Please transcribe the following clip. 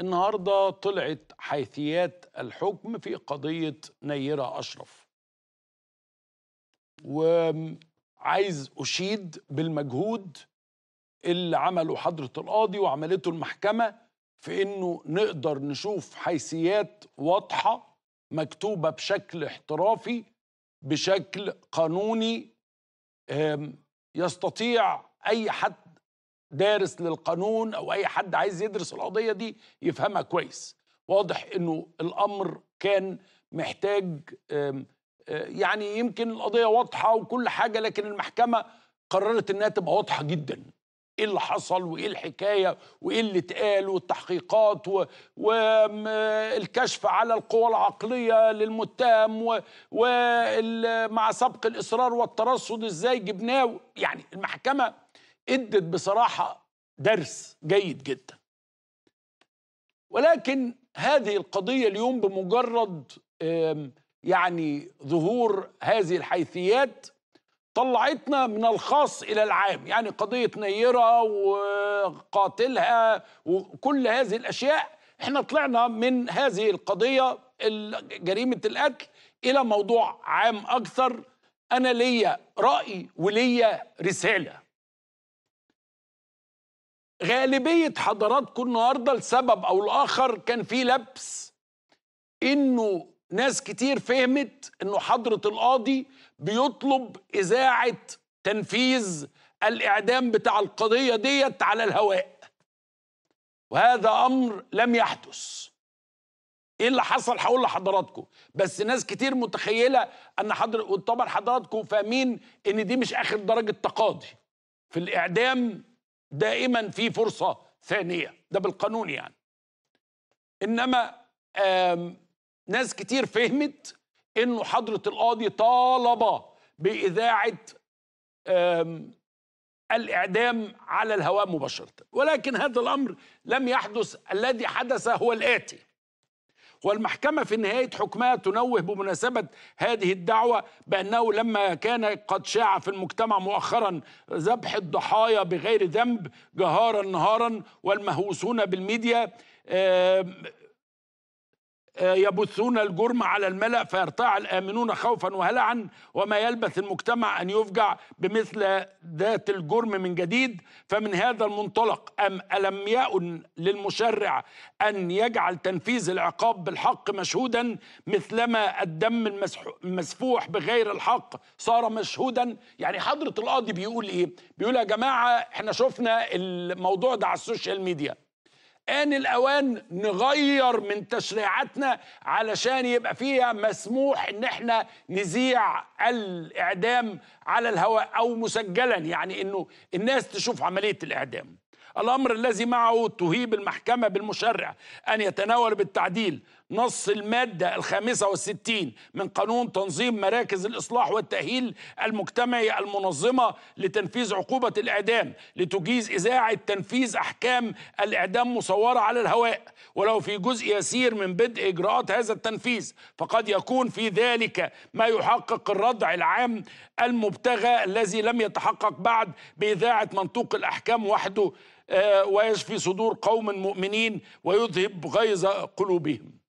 النهارده طلعت حيثيات الحكم في قضيه نيره اشرف وعايز اشيد بالمجهود اللي عمله حضره القاضي وعملته المحكمه في انه نقدر نشوف حيثيات واضحه مكتوبه بشكل احترافي بشكل قانوني يستطيع اي حد دارس للقانون او اي حد عايز يدرس القضيه دي يفهمها كويس واضح انه الامر كان محتاج آه، يعني يمكن القضيه واضحه وكل حاجه لكن المحكمه قررت انها تبقى واضحه جدا ايه اللي حصل وايه الحكايه وايه اللي اتقال والتحقيقات والكشف على القوى العقليه للمتهم ومع سبق الاصرار والترصد ازاي جبناه يعني المحكمه ادت بصراحه درس جيد جدا ولكن هذه القضيه اليوم بمجرد يعني ظهور هذه الحيثيات طلعتنا من الخاص الى العام يعني قضيه نيره وقاتلها وكل هذه الاشياء احنا طلعنا من هذه القضيه جريمه القتل الى موضوع عام اكثر انا ليا راي وليا رساله غالبيه حضراتكم النهارده لسبب او لاخر كان في لبس انه ناس كتير فهمت انه حضره القاضي بيطلب اذاعه تنفيذ الاعدام بتاع القضيه ديت على الهواء وهذا امر لم يحدث ايه اللي حصل هقول لحضراتكم بس ناس كتير متخيله ان حضر وطبعا حضراتكم فاهمين ان دي مش اخر درجه تقاضي في الاعدام دائما في فرصة ثانية ده بالقانون يعني إنما ناس كتير فهمت إنه حضرة القاضي طالب بإذاعة الإعدام على الهواء مباشرة ولكن هذا الأمر لم يحدث الذي حدث هو الآتي والمحكمة في نهاية حكمها تنوه بمناسبة هذه الدعوة بأنه لما كان قد شاع في المجتمع مؤخرا ذبح الضحايا بغير ذنب جهارا نهارا والمهووسون بالميديا آه، يبثون الجرم على الملأ فيرتاع الآمنون خوفا وهلعا وما يلبث المجتمع أن يفجع بمثل ذات الجرم من جديد فمن هذا المنطلق أم ألم يأن للمشرع أن يجعل تنفيذ العقاب بالحق مشهودا مثلما الدم المسفوح بغير الحق صار مشهودا يعني حضرة القاضي بيقول إيه بيقول يا جماعة احنا شفنا الموضوع ده على السوشيال ميديا آن الأوان نغير من تشريعاتنا علشان يبقى فيها مسموح إن إحنا نذيع الإعدام على الهواء أو مسجلا يعني إنه الناس تشوف عملية الإعدام الأمر الذي معه تهيب المحكمة بالمشرع أن يتناول بالتعديل نص المادة الخامسة والستين من قانون تنظيم مراكز الإصلاح والتأهيل المجتمعي المنظمة لتنفيذ عقوبة الإعدام لتجيز إذاعة تنفيذ أحكام الإعدام مصورة على الهواء ولو في جزء يسير من بدء إجراءات هذا التنفيذ فقد يكون في ذلك ما يحقق الردع العام المبتغى الذي لم يتحقق بعد بإذاعة منطوق الأحكام وحده آه، ويشفي صدور قوم مؤمنين ويذهب غيظ قلوبهم